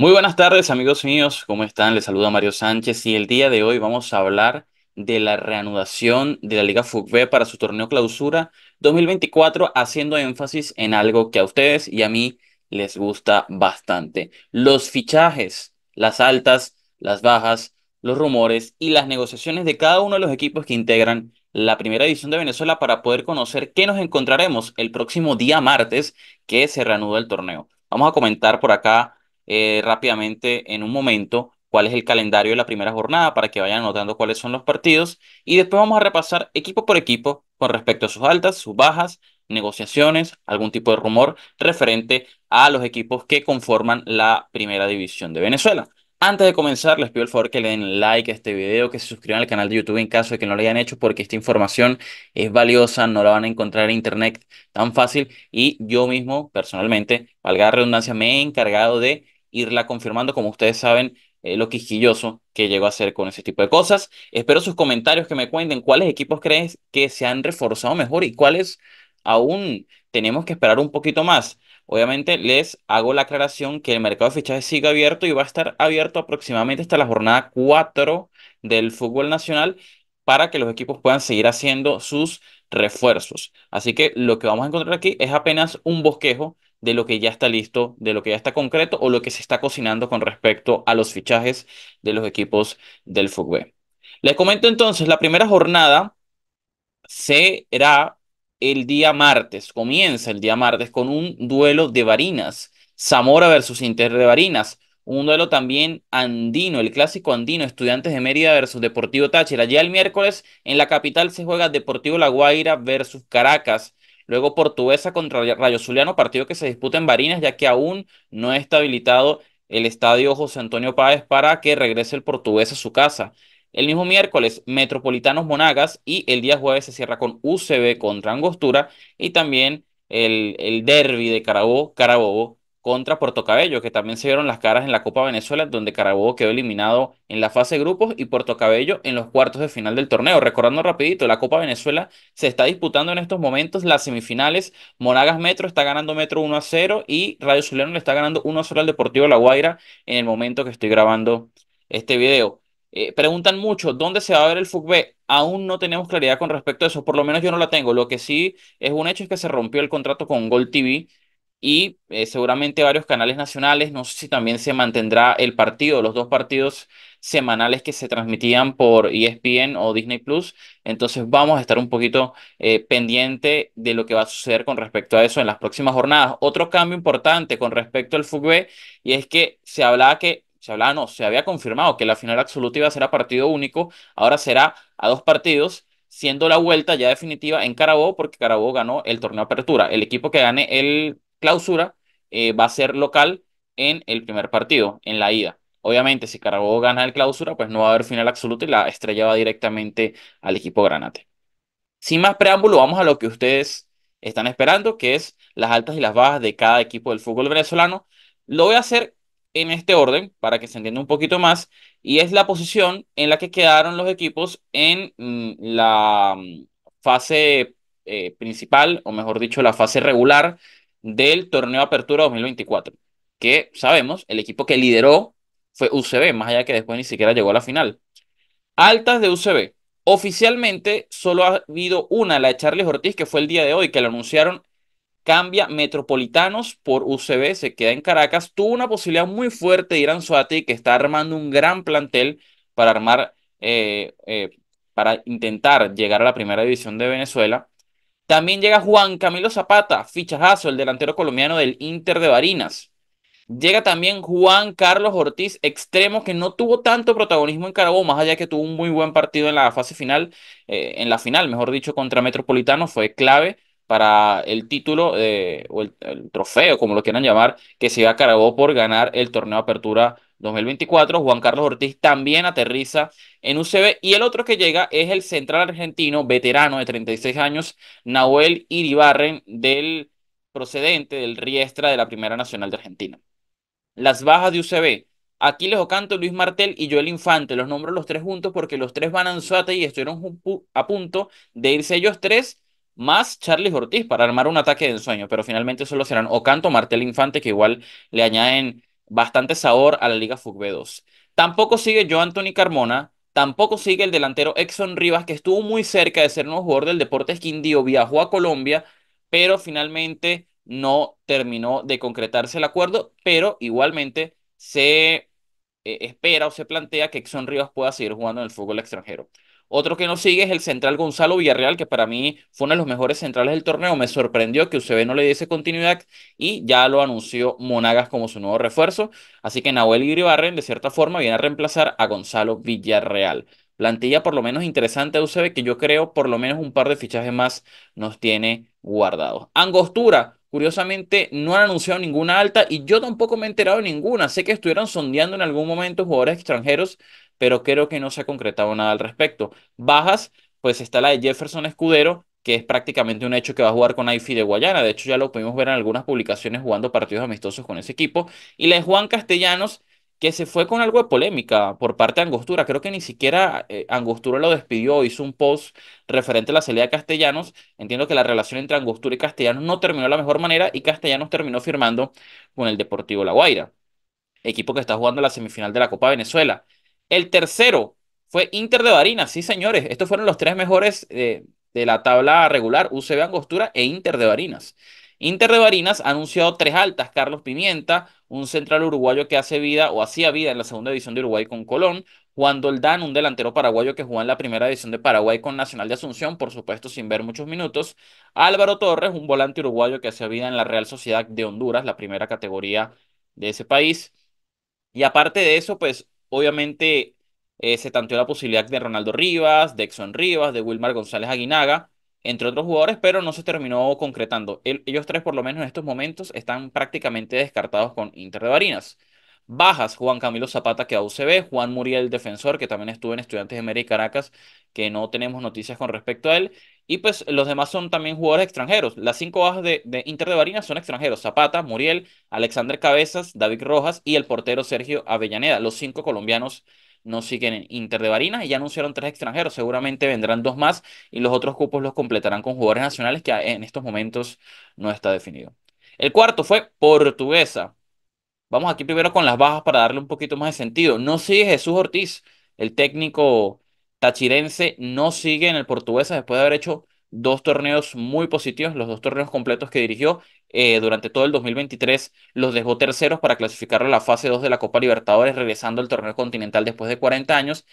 Muy buenas tardes amigos míos, ¿cómo están? Les saluda Mario Sánchez y el día de hoy vamos a hablar de la reanudación de la Liga Fútbol para su torneo clausura 2024 haciendo énfasis en algo que a ustedes y a mí les gusta bastante. Los fichajes, las altas, las bajas, los rumores y las negociaciones de cada uno de los equipos que integran la primera edición de Venezuela para poder conocer qué nos encontraremos el próximo día martes que se reanuda el torneo. Vamos a comentar por acá eh, rápidamente en un momento cuál es el calendario de la primera jornada para que vayan notando cuáles son los partidos y después vamos a repasar equipo por equipo con respecto a sus altas, sus bajas, negociaciones, algún tipo de rumor referente a los equipos que conforman la primera división de Venezuela. Antes de comenzar, les pido el favor que le den like a este video, que se suscriban al canal de YouTube en caso de que no lo hayan hecho, porque esta información es valiosa, no la van a encontrar en internet tan fácil. Y yo mismo, personalmente, valga la redundancia, me he encargado de irla confirmando, como ustedes saben, eh, lo quisquilloso que llegó a hacer con ese tipo de cosas. Espero sus comentarios que me cuenten cuáles equipos crees que se han reforzado mejor y cuáles aún tenemos que esperar un poquito más. Obviamente les hago la aclaración que el mercado de fichajes sigue abierto y va a estar abierto aproximadamente hasta la jornada 4 del fútbol nacional para que los equipos puedan seguir haciendo sus refuerzos. Así que lo que vamos a encontrar aquí es apenas un bosquejo de lo que ya está listo, de lo que ya está concreto o lo que se está cocinando con respecto a los fichajes de los equipos del fútbol. Les comento entonces, la primera jornada será el día martes, comienza el día martes con un duelo de Varinas, Zamora versus Inter de Varinas, un duelo también andino, el clásico andino, Estudiantes de Mérida versus Deportivo Táchira. Ya el miércoles en la capital se juega Deportivo La Guaira versus Caracas. Luego Portuguesa contra Rayo Zuliano, partido que se disputa en Barinas, ya que aún no está habilitado el estadio José Antonio Páez para que regrese el portugués a su casa. El mismo miércoles, Metropolitanos Monagas y el día jueves se cierra con UCB contra Angostura y también el, el derby de Carabobo contra Puerto Cabello, que también se vieron las caras en la Copa Venezuela, donde Carabobo quedó eliminado en la fase de grupos y Puerto Cabello en los cuartos de final del torneo. Recordando rapidito, la Copa Venezuela se está disputando en estos momentos las semifinales. Monagas Metro está ganando Metro 1 a 0 y Radio Soleno le está ganando 1 a 0 al Deportivo La Guaira en el momento que estoy grabando este video. Eh, preguntan mucho, ¿dónde se va a ver el fútbol? Aún no tenemos claridad con respecto a eso, por lo menos yo no la tengo. Lo que sí es un hecho es que se rompió el contrato con Gol TV y eh, seguramente varios canales nacionales. No sé si también se mantendrá el partido, los dos partidos semanales que se transmitían por ESPN o Disney Plus. Entonces vamos a estar un poquito eh, pendiente de lo que va a suceder con respecto a eso en las próximas jornadas. Otro cambio importante con respecto al fútbol y es que se hablaba que se hablaba, no, se había confirmado que la final absoluta iba a ser a partido único, ahora será a dos partidos siendo la vuelta ya definitiva en Carabobo, porque Carabobo ganó el torneo apertura. El equipo que gane el clausura eh, va a ser local en el primer partido, en la ida. Obviamente, si Carabobo gana el clausura, pues no va a haber final absoluto y la estrella va directamente al equipo granate. Sin más preámbulo, vamos a lo que ustedes están esperando, que es las altas y las bajas de cada equipo del fútbol venezolano. Lo voy a hacer en este orden para que se entienda un poquito más y es la posición en la que quedaron los equipos en mm, la mm, fase eh, principal o mejor dicho la fase regular del torneo Apertura 2024, que sabemos, el equipo que lideró fue UCB, más allá que después ni siquiera llegó a la final. Altas de UCB. Oficialmente solo ha habido una, la de Charles Ortiz, que fue el día de hoy, que lo anunciaron cambia Metropolitanos por UCB, se queda en Caracas. Tuvo una posibilidad muy fuerte de ir que está armando un gran plantel para armar, eh, eh, para intentar llegar a la primera división de Venezuela. También llega Juan Camilo Zapata, fichajazo, el delantero colombiano del Inter de Barinas. Llega también Juan Carlos Ortiz, extremo que no tuvo tanto protagonismo en Carabobo, más allá que tuvo un muy buen partido en la fase final, eh, en la final, mejor dicho, contra Metropolitano, fue clave para el título eh, o el, trofeo, como lo quieran llamar, que se iba a Carabobo por ganar el torneo de Apertura 2024. Juan Carlos Ortiz también aterriza en UCB. Y el otro que llega es el central argentino, veterano de 36 años, Nahuel Iribarren, del procedente del Riestra de la Primera Nacional de Argentina. Las bajas de UCB. Aquiles Ocanto, Luis Martel y Joel Infante. Los nombro los tres juntos porque los tres van a Anzuate y estuvieron a punto de irse ellos tres más Charles Ortiz para armar un ataque de ensueño, pero finalmente solo serán Ocanto, Martel e Infante, que igual le añaden bastante sabor a la Liga Fútbol 2. Tampoco sigue Joan Anthony Carmona, tampoco sigue el delantero Exxon Rivas, que estuvo muy cerca de ser nuevo jugador del Deportes Quindío, viajó a Colombia, pero finalmente no terminó de concretarse el acuerdo, pero igualmente se eh, espera o se plantea que Exxon Rivas pueda seguir jugando en el fútbol extranjero. Otro que nos sigue es el central Gonzalo Villarreal, que para mí fue uno de los mejores centrales del torneo. Me sorprendió que UCB no le diese continuidad y ya lo anunció Monagas como su nuevo refuerzo. Así que Nahuel Iribarren, de cierta forma, viene a reemplazar a Gonzalo Villarreal. Plantilla por lo menos interesante de UCB, que yo creo por lo menos un par de fichajes más nos tiene guardados. Angostura, Curiosamente, no han anunciado ninguna alta y yo tampoco me he enterado de ninguna. Sé que estuvieron sondeando en algún momento jugadores extranjeros, pero creo que no se ha concretado nada al respecto. Bajas, pues está la de Jefferson Escudero, que es prácticamente un hecho que va a jugar con Ifi de Guayana. De hecho, ya lo pudimos ver en algunas publicaciones jugando partidos amistosos con ese equipo. Y la de Juan Castellanos, que se fue con algo de polémica por parte de Angostura. Creo que ni siquiera eh, Angostura lo despidió, hizo un post referente a la salida de Castellanos. Entiendo que la relación entre Angostura y Castellanos no terminó de la mejor manera y Castellanos terminó firmando con el Deportivo La Guaira, equipo que está jugando la semifinal de la Copa Venezuela. El tercero fue Inter de Barinas, sí señores, estos fueron los tres mejores eh, de la tabla regular, UCB Angostura e Inter de Barinas. Inter de Barinas ha anunciado tres altas, Carlos Pimienta, un central uruguayo que hace vida o hacía vida en la segunda división de Uruguay con Colón, Juan Doldán, un delantero paraguayo que jugó en la primera división de Paraguay con Nacional de Asunción, por supuesto sin ver muchos minutos, Álvaro Torres, un volante uruguayo que hacía vida en la Real Sociedad de Honduras, la primera categoría de ese país. Y aparte de eso, pues obviamente eh, se tanteó la posibilidad de Ronaldo Rivas, de Exxon Rivas, de Wilmar González Aguinaga, entre otros jugadores, pero no se terminó concretando. ellos tres, por lo menos en estos momentos, están prácticamente descartados con Inter de Barinas. Bajas, Juan Camilo Zapata que a UCB, Juan Muriel defensor que también estuvo en Estudiantes de Mérida y Caracas, que no tenemos noticias con respecto a él. Y pues los demás son también jugadores extranjeros. Las cinco bajas de, de Inter de Barinas son extranjeros. Zapata, Muriel, Alexander Cabezas, David Rojas y el portero Sergio Avellaneda, los cinco colombianos no siguen Inter de Barinas y ya anunciaron tres extranjeros. Seguramente vendrán dos más y los otros cupos los completarán con jugadores nacionales que en estos momentos no está definido. El cuarto fue Portuguesa. Vamos aquí primero con las bajas para darle un poquito más de sentido. No sigue Jesús Ortiz, el técnico tachirense, no sigue en el Portuguesa después de haber hecho dos torneos muy positivos, los dos torneos completos que dirigió eh, durante todo el 2023, los dejó terceros para clasificarlo a la fase 2 de la Copa Libertadores, regresando al torneo continental después de 40 años.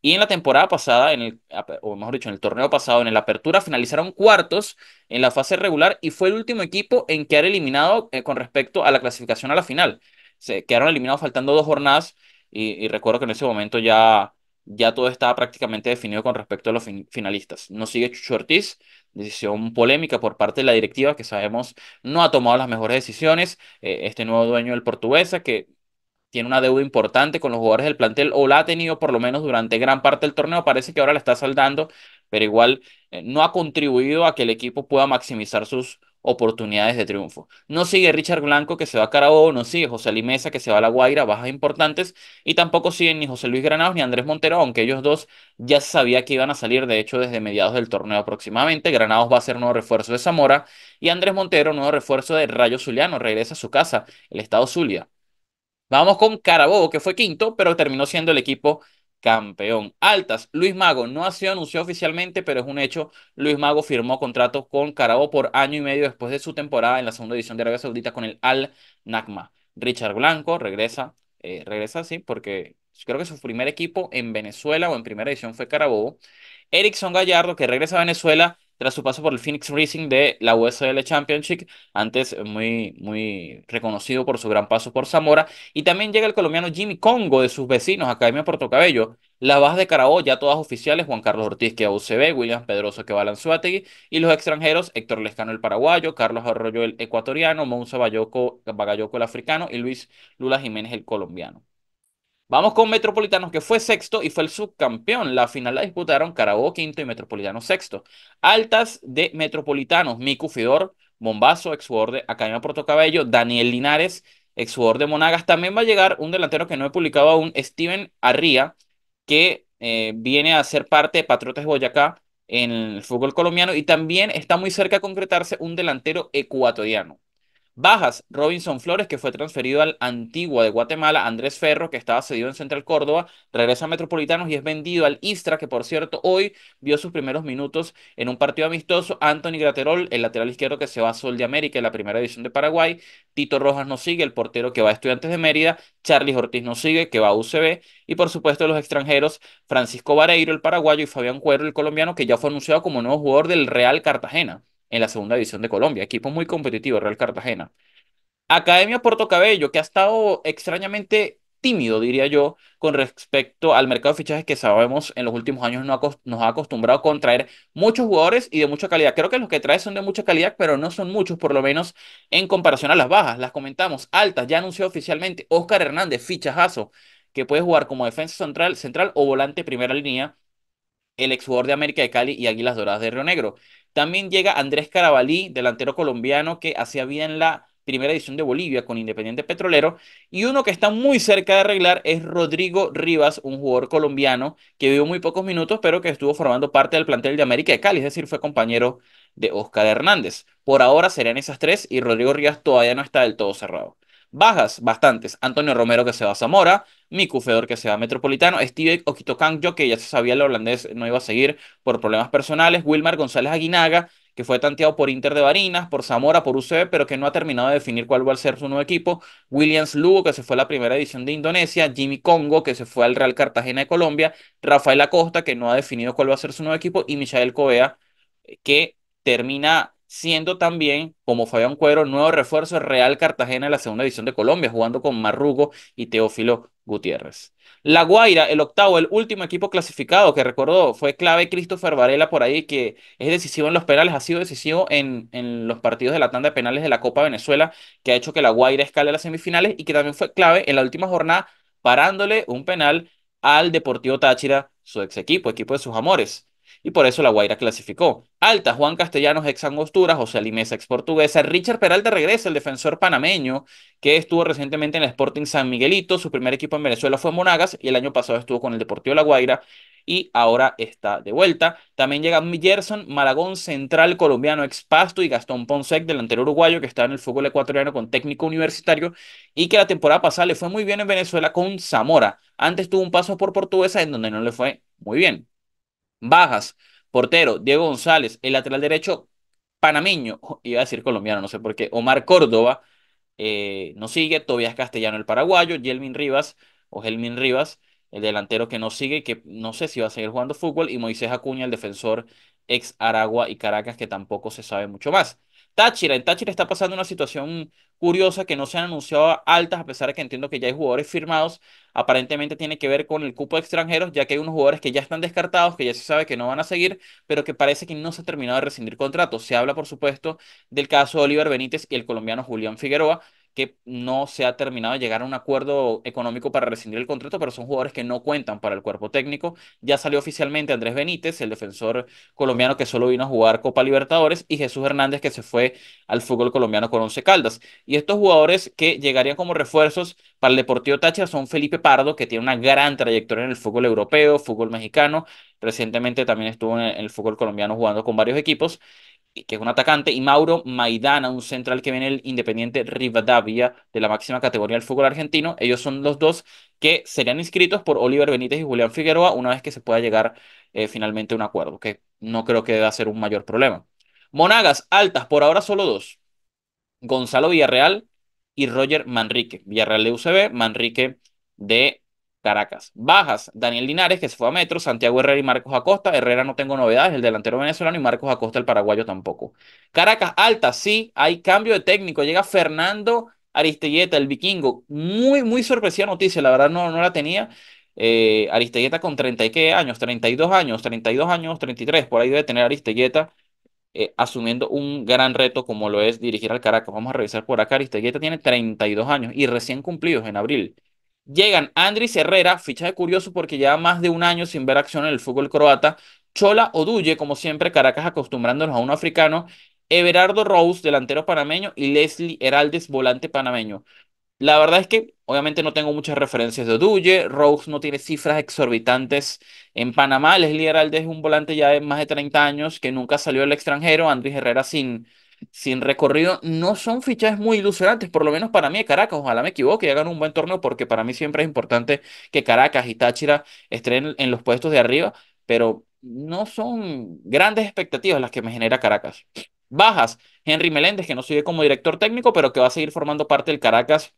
Y en la temporada pasada, en el, o mejor dicho, en el torneo pasado, en la apertura, finalizaron cuartos en la fase regular y fue el último equipo en quedar eliminado eh, con respecto a la clasificación a la final. Se quedaron eliminados faltando dos jornadas y recuerdo que en ese momento ya ya todo estaba prácticamente definido con respecto a los finalistas. No sigue Chucho Ortiz, decisión polémica por parte de la directiva que sabemos no ha tomado las mejores decisiones. Eh, este nuevo dueño del Portuguesa que tiene una deuda importante con los jugadores del plantel o la ha tenido por lo menos durante gran parte del torneo. Parece que ahora la está saldando, pero igual eh, no ha contribuido a que el equipo pueda maximizar sus oportunidades de triunfo. No sigue Richard Blanco que se va a Carabobo, no sigue José Limesa que se va a La Guaira, bajas importantes, y tampoco siguen ni José Luis Granados ni Andrés Montero, aunque ellos dos ya sabían sabía que iban a salir, de hecho, desde mediados del torneo aproximadamente. Granados va a ser nuevo refuerzo de Zamora y Andrés Montero, nuevo refuerzo de Rayo Zuliano, regresa a su casa, el estado Zulia. Vamos con Carabobo, que fue quinto, pero terminó siendo el equipo campeón. Altas, Luis Mago no ha sido anunciado oficialmente, pero es un hecho. Luis Mago firmó contrato con Carabobo por año y medio después de su temporada en la segunda edición de Arabia Saudita con el Al Nakma. Richard Blanco regresa, eh, regresa sí, porque creo que su primer equipo en Venezuela o en primera edición fue Carabobo. Erickson Gallardo, que regresa a Venezuela su paso por el Phoenix Racing de la USL Championship, antes muy, muy reconocido por su gran paso por Zamora. Y también llega el colombiano Jimmy Congo de sus vecinos, Academia Puerto Cabello, las de Carabó, ya todas oficiales, Juan Carlos Ortiz que a UCB, William Pedroso que va a y los extranjeros Héctor Lescano el paraguayo, Carlos Arroyo el ecuatoriano, Monza Bayoco, el africano y Luis Lula Jiménez el colombiano. Vamos con Metropolitanos, que fue sexto y fue el subcampeón. La final la disputaron Carabobo quinto y Metropolitano sexto. Altas de Metropolitanos, Miku Fidor, Bombazo, jugador de Academia Porto Cabello, Daniel Linares, jugador de Monagas. También va a llegar un delantero que no he publicado aún, Steven Arria, que eh, viene a ser parte de Patriotas Boyacá en el fútbol colombiano y también está muy cerca de concretarse un delantero ecuatoriano. Bajas, Robinson Flores, que fue transferido al Antigua de Guatemala, Andrés Ferro, que estaba cedido en Central Córdoba, regresa a Metropolitanos y es vendido al Istra, que por cierto hoy vio sus primeros minutos en un partido amistoso. Anthony Graterol, el lateral izquierdo que se va a Sol de América, en la primera división de Paraguay. Tito Rojas no sigue, el portero que va a Estudiantes de Mérida. Charlie Ortiz no sigue, que va a UCB. Y por supuesto los extranjeros, Francisco Vareiro, el paraguayo, y Fabián Cuero, el colombiano, que ya fue anunciado como nuevo jugador del Real Cartagena en la segunda división de Colombia. Equipo muy competitivo, Real Cartagena. Academia Puerto Cabello, que ha estado extrañamente tímido, diría yo, con respecto al mercado de fichajes que sabemos en los últimos años nos ha acostumbrado a traer muchos jugadores y de mucha calidad. Creo que los que trae son de mucha calidad, pero no son muchos, por lo menos en comparación a las bajas. Las comentamos, altas, ya anunció oficialmente Oscar Hernández, fichajazo, que puede jugar como defensa central, central o volante primera línea el exjugador de América de Cali y Águilas Doradas de Río Negro. También llega Andrés Carabalí, delantero colombiano que hacía vida en la primera edición de Bolivia con Independiente Petrolero. Y uno que está muy cerca de arreglar es Rodrigo Rivas, un jugador colombiano que vivió muy pocos minutos, pero que estuvo formando parte del plantel de América de Cali, es decir, fue compañero de Oscar Hernández. Por ahora serían esas tres y Rodrigo Rivas todavía no está del todo cerrado. Bajas, bastantes. Antonio Romero que se va a Zamora, Miku Fedor que se va a Metropolitano, Steve Oquitocangio que ya se sabía el holandés no iba a seguir por problemas personales, Wilmar González Aguinaga que fue tanteado por Inter de Barinas, por Zamora, por UCB, pero que no ha terminado de definir cuál va a ser su nuevo equipo, Williams Lugo que se fue a la primera edición de Indonesia, Jimmy Congo que se fue al Real Cartagena de Colombia, Rafael Acosta que no ha definido cuál va a ser su nuevo equipo y Michael Cobea, que termina siendo también, como Fabián Cuero, nuevo refuerzo Real Cartagena de la segunda división de Colombia, jugando con Marrugo y Teófilo Gutiérrez. La Guaira, el octavo, el último equipo clasificado, que recordó, fue clave Christopher Varela por ahí, que es decisivo en los penales, ha sido decisivo en, en los partidos de la tanda de penales de la Copa Venezuela, que ha hecho que la Guaira escale a las semifinales y que también fue clave en la última jornada, parándole un penal al Deportivo Táchira, su ex equipo, equipo de sus amores y por eso La Guaira clasificó. Alta, Juan Castellanos, ex Angostura, José Limesa, ex Portuguesa, Richard Peralta regresa, el defensor panameño, que estuvo recientemente en el Sporting San Miguelito, su primer equipo en Venezuela fue Monagas y el año pasado estuvo con el Deportivo La Guaira y ahora está de vuelta. También llega Millerson, Malagón Central colombiano ex-Pasto, y Gastón Ponsec, delantero uruguayo que está en el fútbol ecuatoriano con técnico universitario y que la temporada pasada le fue muy bien en Venezuela con Zamora. Antes tuvo un paso por Portuguesa en donde no le fue muy bien. Bajas, portero, Diego González, el lateral derecho panameño, iba a decir colombiano, no sé por qué, Omar Córdoba, eh, no sigue, Tobias Castellano, el paraguayo, Yelmin Rivas, o Gelmin Rivas, el delantero que no sigue, que no sé si va a seguir jugando fútbol, y Moisés Acuña, el defensor ex Aragua y Caracas, que tampoco se sabe mucho más. Táchira, en Táchira está pasando una situación curiosa que no se han anunciado altas, a pesar de que entiendo que ya hay jugadores firmados. Aparentemente tiene que ver con el cupo de extranjeros, ya que hay unos jugadores que ya están descartados, que ya se sabe que no van a seguir, pero que parece que no se ha terminado de rescindir contratos. Se habla, por supuesto, del caso de Oliver Benítez y el colombiano Julián Figueroa, que no se ha terminado de llegar a un acuerdo económico para rescindir el contrato, pero son jugadores que no cuentan para el cuerpo técnico. Ya salió oficialmente Andrés Benítez, el defensor colombiano que solo vino a jugar Copa Libertadores, y Jesús Hernández que se fue al fútbol colombiano con Once Caldas. Y estos jugadores que llegarían como refuerzos para el Deportivo Táchira son Felipe Pardo, que tiene una gran trayectoria en el fútbol europeo, fútbol mexicano, Recientemente también estuvo en el, fútbol colombiano jugando con varios equipos, que es un atacante, y Mauro Maidana, un central que viene el Independiente Rivadavia de la máxima categoría del fútbol argentino. Ellos son los dos que serían inscritos por Oliver Benítez y Julián Figueroa una vez que se pueda llegar eh, finalmente a un acuerdo, que no creo que deba ser un mayor problema. Monagas, altas, por ahora solo dos. Gonzalo Villarreal y Roger Manrique. Villarreal de UCB, Manrique de Caracas. Bajas, Daniel Linares, que se fue a Metro, Santiago Herrera y Marcos Acosta. Herrera no tengo novedades, el delantero venezolano y Marcos Acosta, el paraguayo tampoco. Caracas, alta, sí, hay cambio de técnico. Llega Fernando Aristelleta, el vikingo. Muy, muy sorpresiva noticia, la verdad no, no la tenía. Eh, Aristelleta con 30 y qué años, 32 años, 32 años, 33, por ahí debe tener Aristelleta. Eh, asumiendo un gran reto como lo es dirigir al Caracas. Vamos a revisar por acá. Aristeguieta tiene 32 años y recién cumplidos en abril. Llegan Andrés Herrera, ficha de curioso porque lleva más de un año sin ver acción en el fútbol croata. Chola Oduye, como siempre, Caracas acostumbrándonos a un africano. Everardo Rose, delantero panameño, y Leslie Heraldes, volante panameño. La verdad es que obviamente no tengo muchas referencias de Oduye, Rose no tiene cifras exorbitantes en Panamá, Leslie Heraldes es un volante ya de más de 30 años que nunca salió al extranjero, Andrés Herrera sin, sin recorrido, no son fichajes muy ilusionantes, por lo menos para mí de Caracas. Ojalá me equivoque y hagan un buen torneo, porque para mí siempre es importante que Caracas y Táchira estén en los puestos de arriba, pero no son grandes expectativas las que me genera Caracas. Bajas, Henry Meléndez, que no sigue como director técnico, pero que va a seguir formando parte del Caracas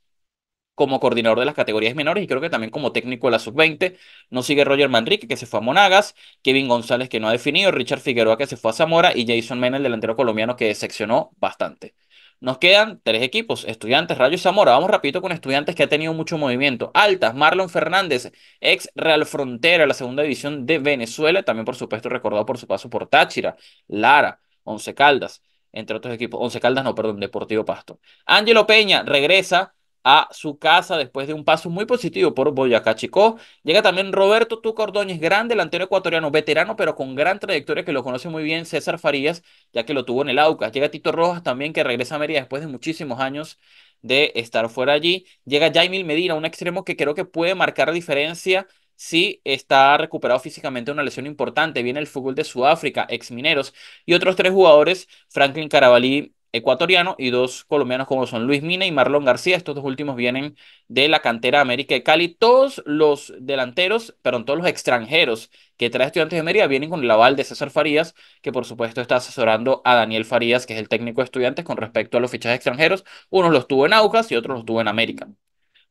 como coordinador de las categorías menores y creo que también como técnico de la sub-20. No sigue Roger Manrique, que se fue a Monagas, Kevin González, que no ha definido, Richard Figueroa, que se fue a Zamora, y Jason Mena, el delantero colombiano, que decepcionó bastante. Nos quedan tres equipos, Estudiantes, Rayo y Zamora. Vamos rapidito con Estudiantes que ha tenido mucho movimiento. Altas, Marlon Fernández, ex Real Frontera, la segunda división de Venezuela, también por supuesto recordado por su paso por Táchira, Lara, Once Caldas, entre otros equipos. Once Caldas, no, perdón, Deportivo Pasto. Ángelo Peña regresa a su casa después de un paso muy positivo por Boyacá Chicó. Llega también Roberto Tucordóñez, gran delantero ecuatoriano, veterano pero con gran trayectoria que lo conoce muy bien César Farías, ya que lo tuvo en el AUCA. Llega Tito Rojas también que regresa a Mérida después de muchísimos años de estar fuera allí. Llega Jaime Medina, un extremo que creo que puede marcar diferencia si está recuperado físicamente una lesión importante. Viene el fútbol de Sudáfrica, ex mineros, y otros tres jugadores, Franklin Carabalí, ecuatoriano y dos colombianos como son Luis Mina y Marlon García. Estos dos últimos vienen de la cantera América de Cali. Todos los delanteros, perdón, todos los extranjeros que trae Estudiantes de América vienen con el aval de César Farías, que por supuesto está asesorando a Daniel Farías, que es el técnico de Estudiantes con respecto a los fichajes extranjeros. Unos los tuvo en Aucas y otros los tuvo en América.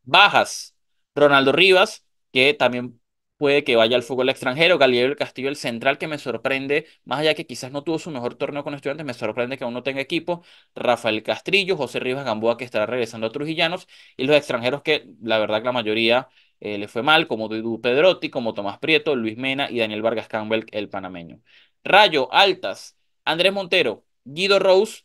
Bajas, Ronaldo Rivas, que también puede que vaya al fútbol extranjero. Galileo Castillo, el central, que me sorprende, más allá que quizás no tuvo su mejor torneo con estudiantes, me sorprende que aún no tenga equipo. Rafael Castrillo, José Rivas Gamboa, que estará regresando a Trujillanos, y los extranjeros que la verdad que la mayoría eh, le fue mal, como Dudu Pedrotti, como Tomás Prieto, Luis Mena y Daniel Vargas Campbell, el panameño. Rayo, Altas, Andrés Montero, Guido Rose,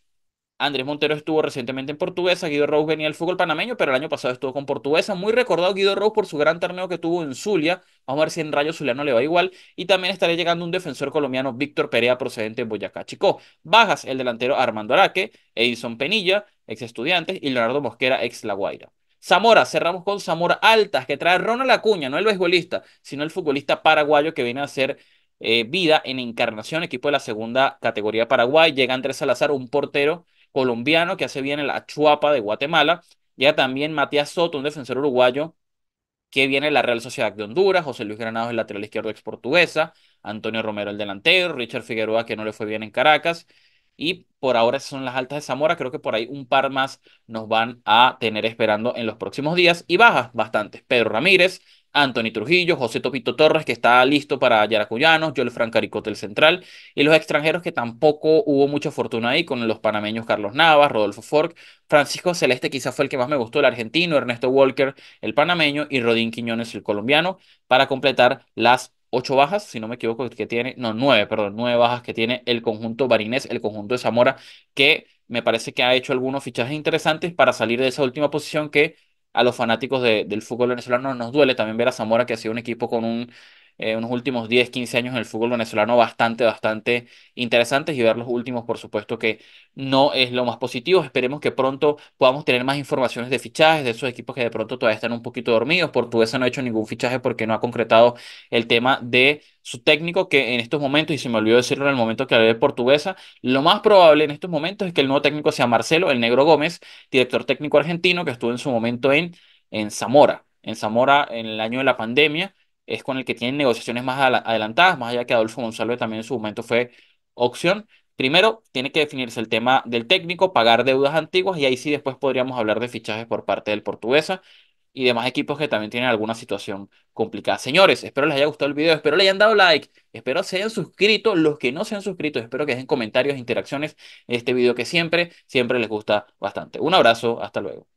Andrés Montero estuvo recientemente en Portuguesa, Guido Rose venía al fútbol panameño, pero el año pasado estuvo con Portuguesa. Muy recordado Guido Rose por su gran torneo que tuvo en Zulia, Vamos a ver si en Rayo Zuliano le va igual. Y también estará llegando un defensor colombiano, Víctor Perea, procedente de Boyacá Chico, Bajas el delantero Armando Araque, Edison Penilla, ex estudiantes, y Leonardo Mosquera, ex La Guaira. Zamora, cerramos con Zamora Altas, que trae Ronald Acuña, no el beisbolista, sino el futbolista paraguayo que viene a hacer eh, vida en Encarnación, equipo de la segunda categoría Paraguay. Llega Andrés Salazar, un portero colombiano que hace bien en la Chuapa de Guatemala. Llega también Matías Soto, un defensor uruguayo que viene la Real Sociedad de Honduras, José Luis Granados, el lateral izquierdo ex portuguesa, Antonio Romero, el delantero, Richard Figueroa, que no le fue bien en Caracas, y por ahora esas son las altas de Zamora. Creo que por ahí un par más nos van a tener esperando en los próximos días. Y bajas bastantes. Pedro Ramírez, Anthony Trujillo, José Topito Torres, que está listo para Yaracuyanos, Joel Francaricote, el central, y los extranjeros que tampoco hubo mucha fortuna ahí, con los panameños Carlos Navas, Rodolfo Fork, Francisco Celeste, quizás fue el que más me gustó, el argentino, Ernesto Walker, el panameño, y Rodín Quiñones, el colombiano, para completar las ocho bajas, si no me equivoco, que tiene, no, nueve, perdón, nueve bajas que tiene el conjunto barinés, el conjunto de Zamora, que me parece que ha hecho algunos fichajes interesantes para salir de esa última posición que a los fanáticos del fútbol venezolano nos duele también ver a Zamora, que ha sido un equipo con un eh, unos últimos 10, 15 años en el fútbol venezolano bastante, bastante interesantes y ver los últimos, por supuesto, que no es lo más positivo. Esperemos que pronto podamos tener más informaciones de fichajes de esos equipos que de pronto todavía están un poquito dormidos. Portuguesa no ha hecho ningún fichaje porque no ha concretado el tema de su técnico que en estos momentos, y se me olvidó decirlo en el momento que hablé de portuguesa, lo más probable en estos momentos es que el nuevo técnico sea Marcelo, el negro Gómez, director técnico argentino que estuvo en su momento en, en Zamora, en Zamora en el año de la pandemia, es con el que tienen negociaciones más adelantadas, más allá que Adolfo González también en su momento fue opción. Primero, tiene que definirse el tema del técnico, pagar deudas antiguas y ahí sí después podríamos hablar de fichajes por parte del Portuguesa y demás equipos que también tienen alguna situación complicada. Señores, espero les haya gustado el video, espero le hayan dado like, espero se hayan suscrito, los que no se han suscrito, espero que dejen comentarios, interacciones en este video que siempre, siempre les gusta bastante. Un abrazo, hasta luego.